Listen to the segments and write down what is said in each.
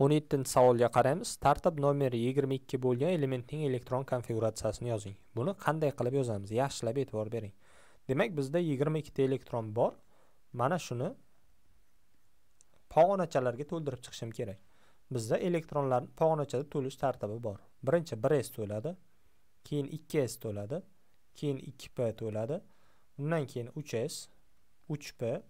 o'n yettinchi savolga qaraymiz tartib nomeri yigirma ikki bo'lgan elementning elektron konfiguratsiyasini yozing buni qanday qilib yozamiz yaxshilab e'tibor bering demak bizda yigirma ikkita elektron bor mana shuni pog'onachalarga to'ldirib chiqishim kerak bizda elektronlarni pog'onachada to'lish tartibi bor birinchi bir s to'ladi keyin ikki s to'ladi keyin ikki p to'ladi undan keyin uch s uch p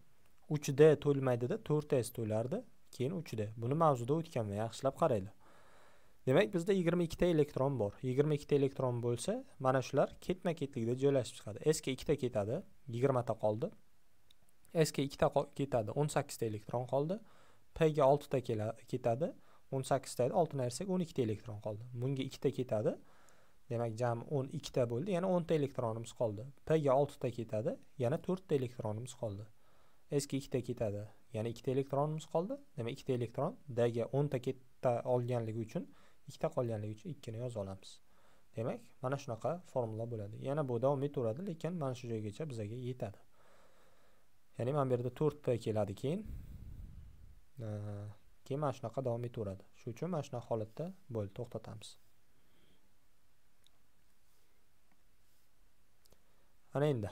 uch d to'lmaydida to'rt s to'lardi keyin uchida buni mavzuda o'tganman yaxshilab qaranglar demak bizda yigirma ikkita elektron bor yigirma ikkita elektron bo'lsa mana shular ketma ketlikda joylashib chiqadi sga ikkita ketadi yigirmata qoldi sga ikkita ketadi o'n sakkizta elektron qoldi pga oltita ketadi o'n sakkiztadan oltini aytsak o'n ikkita elektron qoldi bunga ikkita ketadi demak jami o'n ikkita bo'ldi yana o'nta elektronimiz qoldi pga oltita ketadi yana to'rtta elektronimiz qoldi sga ikkita ketadi ya'ni ikkita elektronimiz qoldi demak ikkita elektron dga o'nta ketta olganligi uchun ikkita qolganligi uchun ikkini yoza olamiz demak mana shunaqa formula bo'ladi yana bu davom etaveradi lekin mana shu joygacha bizaga yetadi ya'ni mana bu yerda to'rt p keladi keyin keyin mana shunaqa davom etaveradi shuning uchun mana shunaqa holatda bo'ldi to'xtatamiz ana endi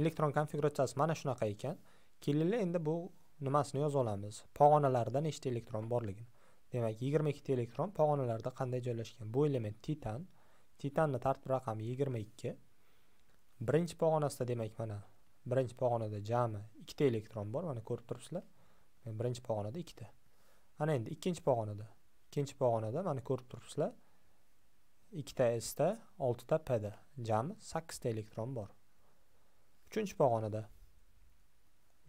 elektron konfiguratsiyasi mana shunaqa ekan kelinglar endi bu nimasini yoza olamiz pog'onalarida nechta elektron borligini demak yigirma ikkita elektron pog'onalarda qanday joylashgan bu element titan titanni tartib raqami yigirma ikki birinchi pog'onasida demak mana birinchi pog'onada jami ikkita elektron bor mana ko'rib turibsizlar birinchi pog'onada ikkita ana endi ikkinchi pog'onada ikkinchi pog'onada mana ko'rib turibsizlar ikkita sda oltita pda jami sakkizta elektron bor uchinchi pog'onada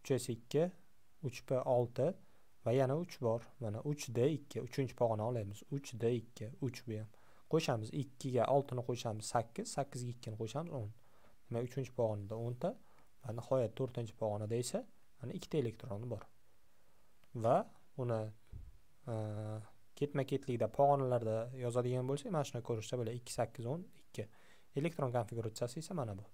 uchasi 3 uch p olti va yana uch bor mana uch d ikki uchinchi pog'ona olamiz uch d ikki uch bu ham qo'shamiz ikkiga oltini qo'shamiz sakkiz sakkizga ikkini qo'shamiz o'n demak uchinchi pog'onada o'nta va nihoyat to'rtinchi pog'onada esa mana ikkita elektron bor va uni e, ketma ketlikda pog'onalarda yozadigan bo'lsak mana shuni ko'rishsa bo'ladi ikki sakkiz o'n ikki elektron konfiguratsiyasi esa mana bu